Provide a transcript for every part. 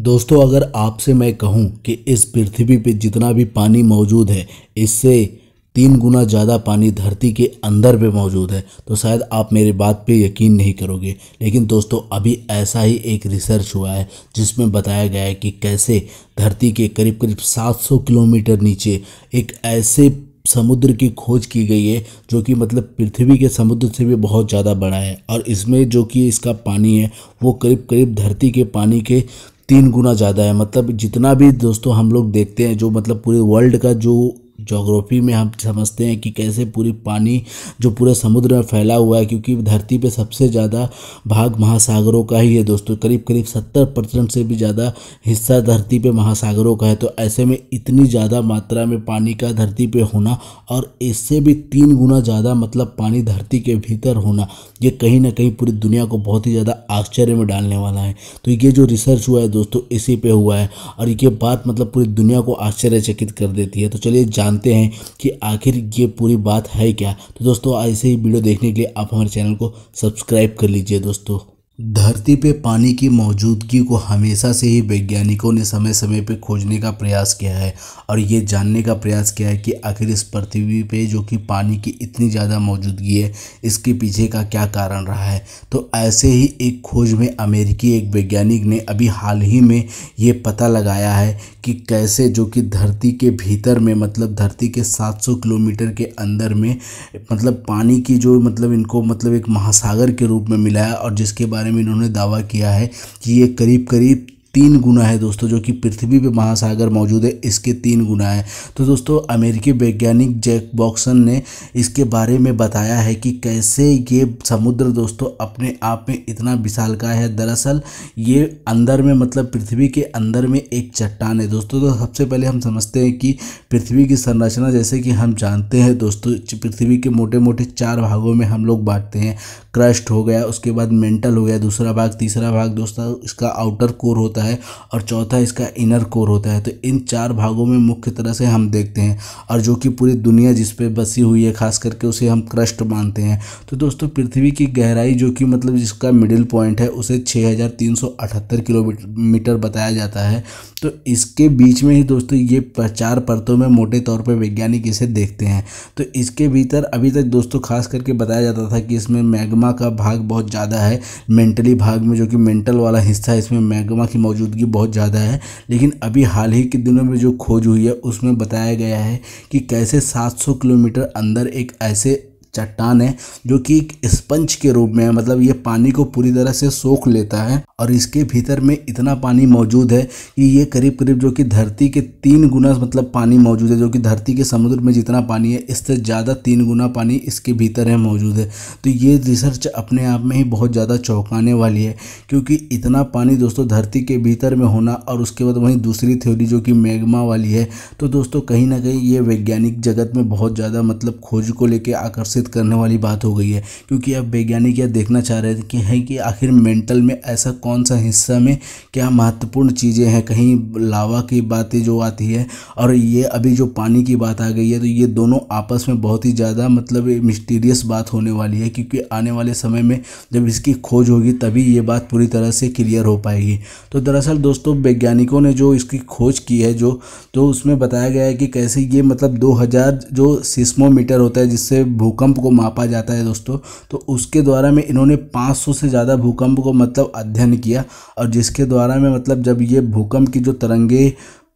दोस्तों अगर आपसे मैं कहूँ कि इस पृथ्वी पे जितना भी पानी मौजूद है इससे तीन गुना ज़्यादा पानी धरती के अंदर पे मौजूद है तो शायद आप मेरी बात पे यकीन नहीं करोगे लेकिन दोस्तों अभी ऐसा ही एक रिसर्च हुआ है जिसमें बताया गया है कि कैसे धरती के करीब करीब 700 किलोमीटर नीचे एक ऐसे समुद्र की खोज की गई है जो कि मतलब पृथ्वी के समुद्र से भी बहुत ज़्यादा बड़ा है और इसमें जो कि इसका पानी है वो करीब करीब धरती के पानी के तीन गुना ज़्यादा है मतलब जितना भी दोस्तों हम लोग देखते हैं जो मतलब पूरे वर्ल्ड का जो जोग्राफ़ी में हम समझते हैं कि कैसे पूरी पानी जो पूरे समुद्र में फैला हुआ है क्योंकि धरती पे सबसे ज़्यादा भाग महासागरों का ही है दोस्तों करीब करीब सत्तर परसेंट से भी ज़्यादा हिस्सा धरती पे महासागरों का है तो ऐसे में इतनी ज़्यादा मात्रा में पानी का धरती पे होना और इससे भी तीन गुना ज़्यादा मतलब पानी धरती के भीतर होना ये कहीं ना कहीं पूरी दुनिया को बहुत ही ज़्यादा आश्चर्य में डालने वाला है तो ये जो रिसर्च हुआ है दोस्तों इसी पर हुआ है और ये बात मतलब पूरी दुनिया को आश्चर्यचकित कर देती है तो चलिए जान जानते हैं कि आखिर ये पूरी बात है क्या तो दोस्तों ऐसे ही वीडियो देखने के लिए आप हमारे चैनल को सब्सक्राइब कर लीजिए दोस्तों धरती पे पानी की मौजूदगी को हमेशा से ही वैज्ञानिकों ने समय समय पे खोजने का प्रयास किया है और ये जानने का प्रयास किया है कि आखिर इस पृथ्वी पे जो कि पानी की इतनी ज़्यादा मौजूदगी है इसके पीछे का क्या कारण रहा है तो ऐसे ही एक खोज में अमेरिकी एक वैज्ञानिक ने अभी हाल ही में ये पता लगाया है कि कैसे जो कि धरती के भीतर में मतलब धरती के 700 किलोमीटर के अंदर में मतलब पानी की जो मतलब इनको मतलब एक महासागर के रूप में मिला है और जिसके बाद बारे में इन्होंने दावा किया है कि ये करीब करीब तीन गुना है दोस्तों जो कि पृथ्वी पे महासागर मौजूद है इसके तीन गुना है तो दोस्तों अमेरिकी वैज्ञानिक जैक बॉक्सन ने इसके बारे में बताया है कि कैसे ये समुद्र दोस्तों अपने आप में इतना विशाल का है दरअसल ये अंदर में मतलब पृथ्वी के अंदर में एक चट्टान है दोस्तों तो सबसे पहले हम समझते हैं कि पृथ्वी की संरचना जैसे कि हम जानते हैं दोस्तों पृथ्वी के मोटे मोटे चार भागों में हम लोग बांटते हैं क्रस्ट हो गया उसके बाद मेंटल हो गया दूसरा भाग तीसरा भाग दोस्तों इसका आउटर कोर होता है होता है और चौथा इसका इनर कोर होता है तो इन चार भागों में मुख्य तरह से हम देखते हैं और जो कि पूरी दुनिया जिस पर बसी हुई है खास करके उसे हम क्रस्ट मानते हैं तो दोस्तों पृथ्वी की गहराई जो कि मतलब जिसका मिडिल पॉइंट है उसे छः किलोमीटर बताया जाता है तो इसके बीच में ही दोस्तों ये चार परतों में मोटे तौर पर वैज्ञानिक इसे देखते हैं तो इसके भीतर अभी तक दोस्तों खास करके बताया जाता था कि इसमें मैग्मा का भाग बहुत ज़्यादा है मेंटली भाग में जो कि मेंटल वाला हिस्सा है इसमें मैग्मा की मौजूदगी बहुत ज़्यादा है लेकिन अभी हाल ही के दिनों में जो खोज हुई है उसमें बताया गया है कि कैसे 700 किलोमीटर अंदर एक ऐसे चट्टान है जो कि एक स्पंज के रूप में है मतलब ये पानी को पूरी तरह से सोख लेता है और इसके भीतर में इतना पानी मौजूद है कि ये करीब करीब जो कि धरती के तीन गुना मतलब पानी मौजूद है जो कि धरती के समुद्र में जितना पानी है इससे ज़्यादा तीन गुना पानी इसके भीतर है मौजूद है तो ये रिसर्च अपने आप में ही बहुत ज़्यादा चौंकाने वाली है क्योंकि इतना पानी दोस्तों धरती के भीतर में होना और उसके बाद वहीं दूसरी थ्योरी जो कि मैगमा वाली है तो दोस्तों कहीं ना कहीं ये वैज्ञानिक जगत में बहुत ज़्यादा मतलब खोज को लेकर आकर्षित विकसित करने वाली बात हो गई है क्योंकि अब वैज्ञानिक यह देखना चाह रहे थे कि है कि आखिर मेंटल में ऐसा कौन सा हिस्सा में क्या महत्वपूर्ण चीज़ें हैं कहीं लावा की बातें जो आती है और ये अभी जो पानी की बात आ गई है तो ये दोनों आपस में बहुत ही ज़्यादा मतलब मिस्टीरियस बात होने वाली है क्योंकि आने वाले समय में जब इसकी खोज होगी तभी ये बात पूरी तरह से क्लियर हो पाएगी तो दरअसल दोस्तों वैज्ञानिकों ने जो इसकी खोज की है जो तो उसमें बताया गया है कि कैसे ये मतलब 2000 जो सिस्मोमीटर होता है जिससे भूकंप भूकंप को मापा जाता है दोस्तों तो उसके द्वारा में इन्होंने 500 से ज़्यादा भूकंप को मतलब अध्ययन किया और जिसके द्वारा में मतलब जब ये भूकंप की जो तरंगे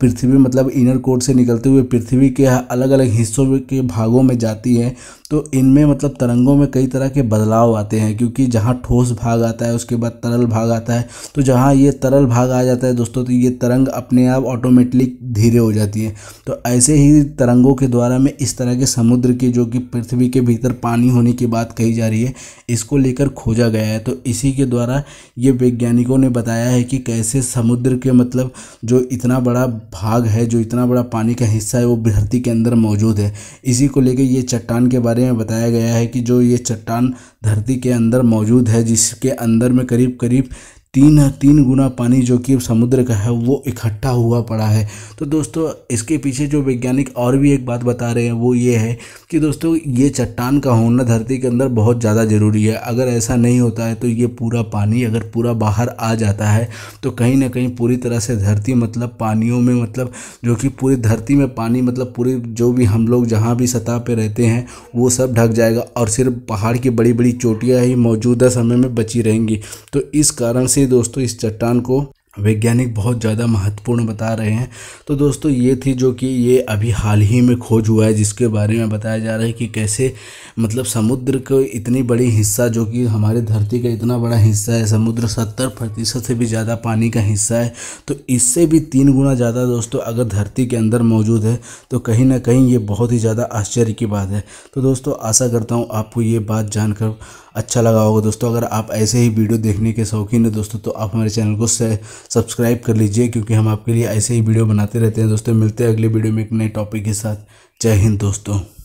पृथ्वी मतलब इनर कोर से निकलते हुए पृथ्वी के अलग अलग हिस्सों के भागों में जाती है तो इनमें मतलब तरंगों में कई तरह के बदलाव आते हैं क्योंकि जहाँ ठोस भाग आता है उसके बाद तरल भाग आता है तो जहाँ ये तरल भाग आ जाता है दोस्तों तो ये तरंग अपने आप ऑटोमेटिक धीरे हो जाती है तो ऐसे ही तरंगों के द्वारा में इस तरह के समुद्र की जो कि पृथ्वी के भीतर पानी होने की बात कही जा रही है इसको लेकर खोजा गया है तो इसी के द्वारा ये वैज्ञानिकों ने बताया है कि कैसे समुद्र के मतलब जो इतना बड़ा भाग है जो इतना बड़ा पानी का हिस्सा है वो धरती के अंदर मौजूद है इसी को लेकर ये चट्टान के बारे में बताया गया है कि जो ये चट्टान धरती के अंदर मौजूद है जिसके अंदर में करीब करीब तीन तीन गुना पानी जो कि समुद्र का है वो इकट्ठा हुआ पड़ा है तो दोस्तों इसके पीछे जो वैज्ञानिक और भी एक बात बता रहे हैं वो ये है कि दोस्तों ये चट्टान का होना धरती के अंदर बहुत ज़्यादा ज़रूरी है अगर ऐसा नहीं होता है तो ये पूरा पानी अगर पूरा बाहर आ जाता है तो कहीं ना कहीं पूरी तरह से धरती मतलब पानियों में मतलब जो कि पूरी धरती में पानी मतलब पूरी जो भी हम लोग जहाँ भी सतह पर रहते हैं वो सब ढक जाएगा और सिर्फ पहाड़ की बड़ी बड़ी चोटियाँ ही मौजूदा समय में बची रहेंगी तो इस कारण से इसलिए दोस्तों इस चट्टान को वैज्ञानिक बहुत ज़्यादा महत्वपूर्ण बता रहे हैं तो दोस्तों ये थी जो कि ये अभी हाल ही में खोज हुआ है जिसके बारे में बताया जा रहा है कि कैसे मतलब समुद्र का इतनी बड़ी हिस्सा जो कि हमारे धरती का इतना बड़ा हिस्सा है समुद्र सत्तर प्रतिशत से भी ज़्यादा पानी का हिस्सा है तो इससे भी तीन गुना ज़्यादा दोस्तों अगर धरती के अंदर मौजूद है तो कहीं ना कहीं ये बहुत ही ज़्यादा आश्चर्य की बात है तो दोस्तों आशा करता हूँ आपको ये बात जानकर अच्छा लगा होगा दोस्तों अगर आप ऐसे ही वीडियो देखने के शौकीन है दोस्तों तो आप हमारे चैनल को सब्सक्राइब कर लीजिए क्योंकि हम आपके लिए ऐसे ही वीडियो बनाते रहते हैं दोस्तों मिलते हैं अगले वीडियो में एक नए टॉपिक के साथ जय हिंद दोस्तों